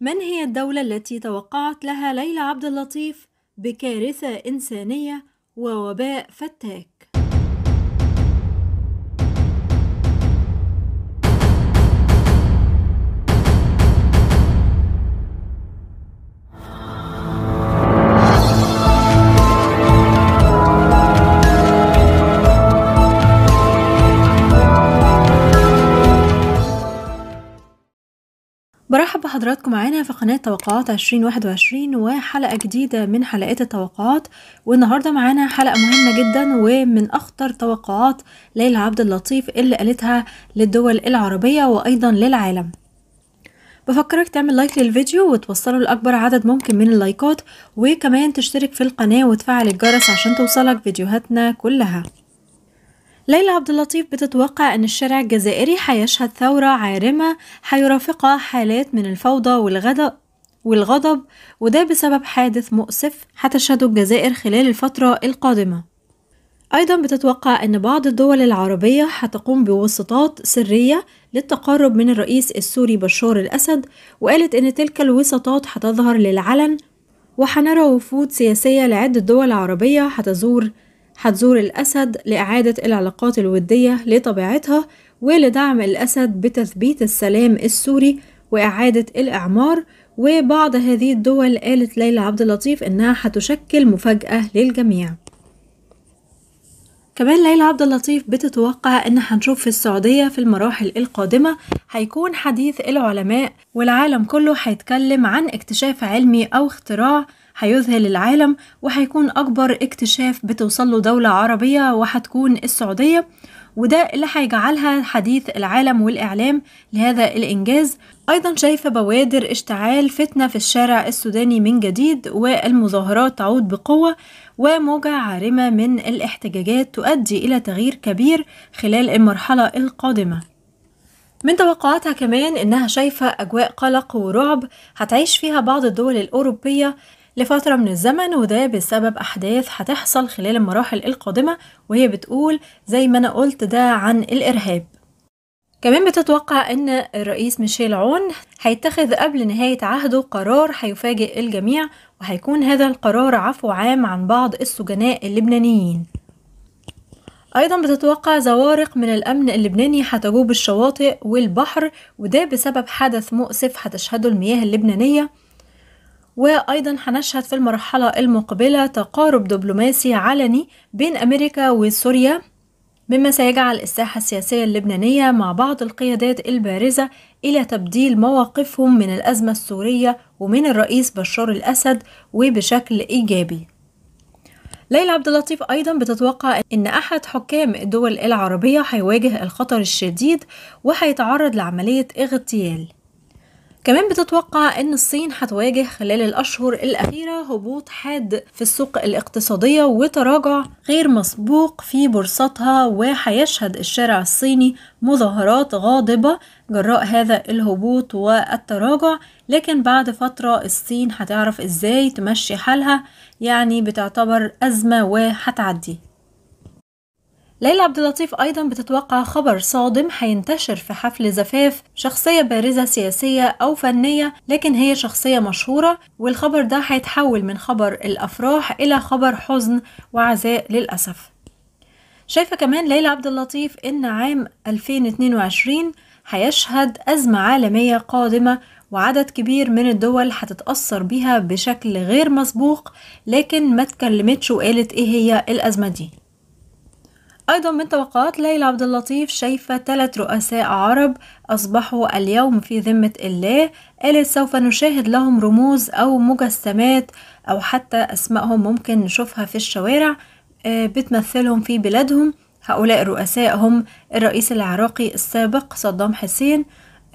من هي الدولة التي توقعت لها ليلى عبد اللطيف بكارثة إنسانية ووباء فتاك؟ برحب بحضراتكم معانا في قناة توقعات 2021 وحلقة جديدة من حلقات التوقعات والنهاردة معانا حلقة مهمة جدا ومن أخطر توقعات ليلى عبد اللطيف اللي قالتها للدول العربية وأيضا للعالم بفكرك تعمل لايك للفيديو وتوصله لأكبر عدد ممكن من اللايكات وكمان تشترك في القناة وتفعل الجرس عشان توصلك فيديوهاتنا كلها ليلى عبد اللطيف بتتوقع أن الشارع الجزائري حيشهد ثورة عارمة حيرافقها حالات من الفوضى والغضب والغضب وده بسبب حادث مؤسف حتشهده الجزائر خلال الفترة القادمة أيضا بتتوقع أن بعض الدول العربية حتقوم بوسطات سرية للتقرب من الرئيس السوري بشار الأسد وقالت أن تلك الوسطات حتظهر للعلن وحنرى وفود سياسية لعدة دول عربية حتزور هتزور الأسد لإعادة العلاقات الودية لطبيعتها ولدعم الأسد بتثبيت السلام السوري وإعادة الإعمار وبعض هذه الدول قالت ليلى عبد اللطيف إنها هتشكل مفاجأة للجميع كمان ليلى عبد اللطيف بتتوقع ان هنشوف في السعودية في المراحل القادمة هيكون حديث العلماء والعالم كله هيتكلم عن اكتشاف علمي او اختراع هيذهل العالم وهيكون أكبر اكتشاف بتوصله دولة عربية وهتكون السعودية وده اللي هيجعلها حديث العالم والإعلام لهذا الإنجاز أيضا شايفة بوادر اشتعال فتنة في الشارع السوداني من جديد والمظاهرات تعود بقوة وموجة عارمة من الاحتجاجات تؤدي إلى تغيير كبير خلال المرحلة القادمة من توقعاتها كمان إنها شايفة أجواء قلق ورعب هتعيش فيها بعض الدول الأوروبية لفترة من الزمن وده بسبب أحداث هتحصل خلال المراحل القادمة وهي بتقول زي ما أنا قلت ده عن الإرهاب كمان بتتوقع ان الرئيس ميشيل عون هيتخذ قبل نهاية عهده قرار هيفاجئ الجميع وهيكون هذا القرار عفو عام عن بعض السجناء اللبنانيين ايضا بتتوقع زوارق من الامن اللبناني هتجوب الشواطئ والبحر وده بسبب حدث مؤسف هتشهده المياه اللبنانيه وأيضا هنشهد في المرحلة المقبلة تقارب دبلوماسي علني بين أمريكا وسوريا مما سيجعل الساحة السياسية اللبنانية مع بعض القيادات البارزة إلى تبديل مواقفهم من الأزمة السورية ومن الرئيس بشار الأسد وبشكل إيجابي ليلى عبد اللطيف أيضا بتتوقع أن أحد حكام الدول العربية هيواجه الخطر الشديد وهيتعرض لعملية اغتيال كمان بتتوقع ان الصين هتواجه خلال الاشهر الاخيره هبوط حاد في السوق الاقتصاديه وتراجع غير مسبوق في بورصتها وهيشهد الشارع الصيني مظاهرات غاضبه جراء هذا الهبوط والتراجع لكن بعد فتره الصين هتعرف ازاي تمشي حالها يعني بتعتبر ازمه وهتعدي ليلى عبد اللطيف أيضا بتتوقع خبر صادم هينتشر في حفل زفاف شخصية بارزة سياسية أو فنية لكن هي شخصية مشهورة والخبر ده هيتحول من خبر الأفراح إلى خبر حزن وعزاء للأسف شايفة كمان ليلى عبد اللطيف إن عام 2022 هيشهد أزمة عالمية قادمة وعدد كبير من الدول هتتأثر بيها بشكل غير مسبوق لكن ما اتكلمتش وقالت ايه هي الأزمة دي أيضا من توقعات ليلى عبد اللطيف شايفة ثلاث رؤساء عرب أصبحوا اليوم في ذمة الله قالت سوف نشاهد لهم رموز أو مجسمات أو حتى أسمائهم ممكن نشوفها في الشوارع آه، بتمثلهم في بلادهم هؤلاء الرؤساء هم الرئيس العراقي السابق صدام حسين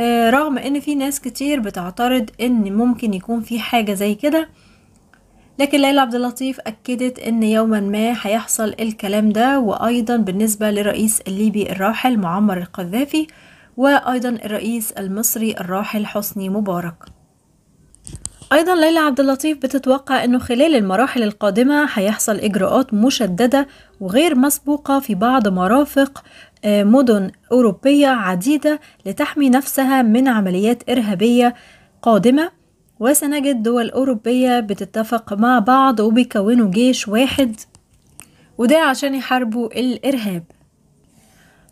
آه، رغم ان في ناس كتير بتعترض ان ممكن يكون في حاجة زي كده لكن ليلى عبد اللطيف أكدت إن يوما ما هيحصل الكلام ده وأيضا بالنسبة للرئيس الليبي الراحل معمر القذافي وأيضا الرئيس المصري الراحل حسني مبارك أيضا ليلى عبد اللطيف بتتوقع أنه خلال المراحل القادمة هيحصل إجراءات مشددة وغير مسبوقة في بعض مرافق آه، مدن أوروبية عديدة لتحمي نفسها من عمليات إرهابية قادمة وسنجد دول أوروبية بتتفق مع بعض وبيكونوا جيش واحد وده عشان يحاربوا الإرهاب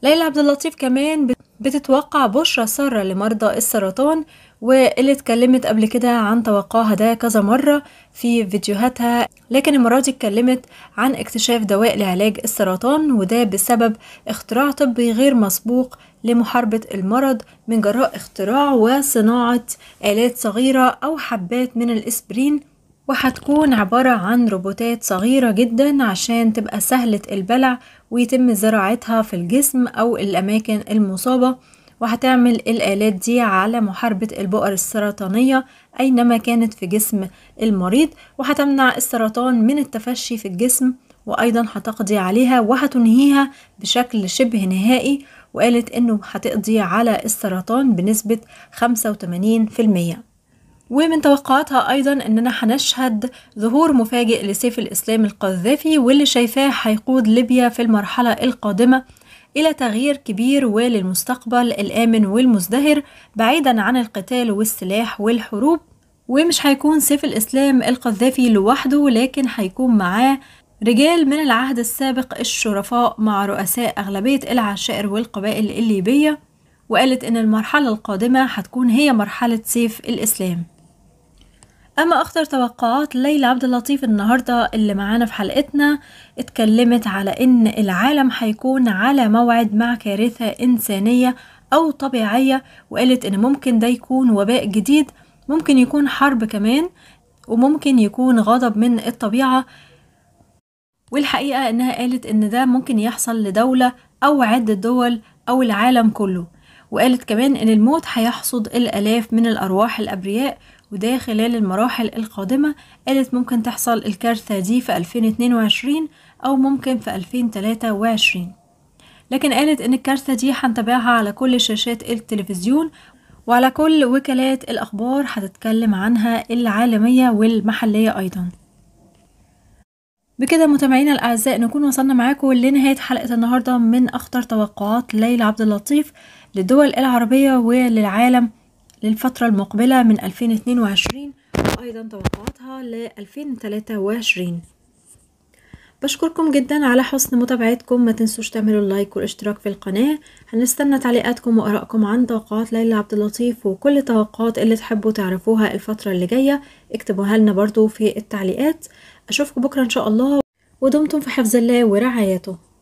ليلى عبد اللطيف كمان بتتوقع بشرى سارة لمرضى السرطان واللي اتكلمت قبل كده عن توقعها ده كذا مرة في فيديوهاتها لكن المرة دي اتكلمت عن اكتشاف دواء لعلاج السرطان وده بسبب اختراع طبي غير مسبوق لمحاربة المرض من جراء اختراع وصناعة آلات صغيرة أو حبات من الإسبرين وهتكون عبارة عن روبوتات صغيرة جدا عشان تبقى سهلة البلع ويتم زراعتها في الجسم أو الأماكن المصابة وهتعمل الآلات دي على محاربة البؤر السرطانية أينما كانت في جسم المريض وهتمنع السرطان من التفشي في الجسم وأيضا هتقضي عليها وهتنهيها بشكل شبه نهائي وقالت إنه هتقضي على السرطان بنسبة 85% ومن توقعاتها أيضا أننا هنشهد ظهور مفاجئ لسيف الإسلام القذافي واللي شايفاه هيقود ليبيا في المرحلة القادمة إلى تغيير كبير وللمستقبل الآمن والمزدهر بعيدا عن القتال والسلاح والحروب ومش هيكون سيف الإسلام القذافي لوحده لكن هيكون معاه رجال من العهد السابق الشرفاء مع رؤساء أغلبية العشائر والقبائل الليبية وقالت إن المرحلة القادمة هتكون هي مرحلة سيف الإسلام أما أخطر توقعات ليلى عبد اللطيف النهاردة اللي معانا في حلقتنا اتكلمت على إن العالم هيكون على موعد مع كارثة إنسانية أو طبيعية وقالت إن ممكن ده يكون وباء جديد ممكن يكون حرب كمان وممكن يكون غضب من الطبيعة والحقيقة إنها قالت إن ده ممكن يحصل لدولة أو عدة دول أو العالم كله وقالت كمان إن الموت هيحصد الآلاف من الأرواح الأبرياء وده خلال المراحل القادمة قالت ممكن تحصل الكارثة دي في 2022 أو ممكن في 2023 لكن قالت إن الكارثة دي هنتابعها على كل شاشات التلفزيون وعلى كل وكالات الأخبار هتتكلم عنها العالمية والمحلية أيضا بكده متابعينا الأعزاء نكون وصلنا معاكم لنهاية حلقة النهاردة من أخطر توقعات ليلى عبد اللطيف للدول العربية وللعالم للفترة المقبلة من 2022 وأيضا توقعاتها ل 2023 بشكركم جدا على حسن متابعتكم ما تنسوش تعملوا اللايك والاشتراك في القناة هنستنى تعليقاتكم وآرائكم عن توقعات ليلى عبد اللطيف وكل التوقعات اللي تحبوا تعرفوها الفترة اللي جاية اكتبوها لنا برضو في التعليقات أشوفكم بكرة إن شاء الله ودمتم في حفظ الله ورعايته